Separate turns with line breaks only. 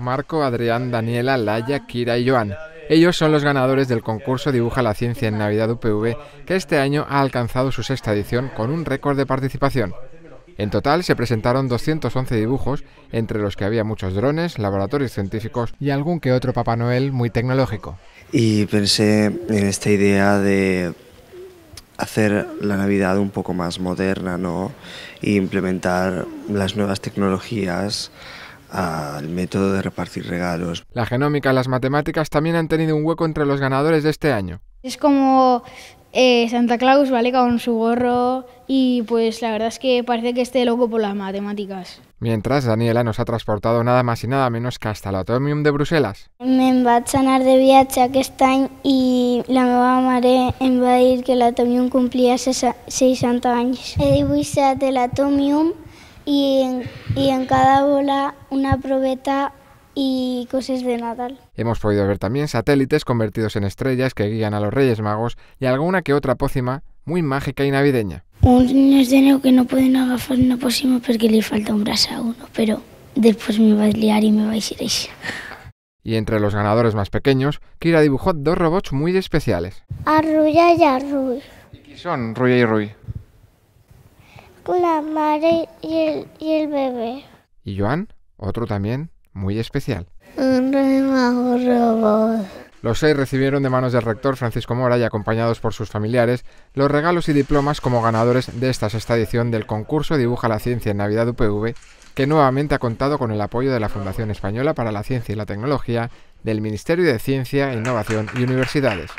Marco, Adrián, Daniela, Laya, Kira y Joan. Ellos son los ganadores del concurso Dibuja la Ciencia en Navidad UPV, que este año ha alcanzado su sexta edición con un récord de participación. En total se presentaron 211 dibujos, entre los que había muchos drones, laboratorios científicos y algún que otro Papá Noel muy tecnológico. Y pensé en esta idea de hacer la Navidad un poco más moderna, ¿no? Y implementar las nuevas tecnologías al método de repartir regalos. La genómica y las matemáticas también han tenido un hueco entre los ganadores de este año.
Es como eh, Santa Claus, ¿vale? Con su gorro y pues la verdad es que parece que esté loco por las matemáticas.
Mientras, Daniela nos ha transportado nada más y nada menos que hasta el Atomium de Bruselas.
"...me va a sanar de viaje a any ...y la nueva mare ...me va ir que el Atomium... ...cumplía 60 años". He el Atomium... ...y y en cada bola una probeta y cosas de Natal.
Hemos podido ver también satélites convertidos en estrellas que guían a los Reyes Magos y alguna que otra pócima muy mágica y navideña.
Un niño de enero que no pueden agafar una pócima porque le falta un brazo a uno, pero después me vais a liar y me vais a ir
Y entre los ganadores más pequeños, Kira dibujó dos robots muy especiales.
A y Rui.
¿Y quiénes son Ruya y Rui?
la madre y el, y el bebé.
Y Joan, otro también muy especial.
Un robot.
Los seis recibieron de manos del rector Francisco Mora y acompañados por sus familiares los regalos y diplomas como ganadores de esta sexta edición del concurso Dibuja la Ciencia en Navidad UPV, que nuevamente ha contado con el apoyo de la Fundación Española para la Ciencia y la Tecnología, del Ministerio de Ciencia, Innovación y Universidades.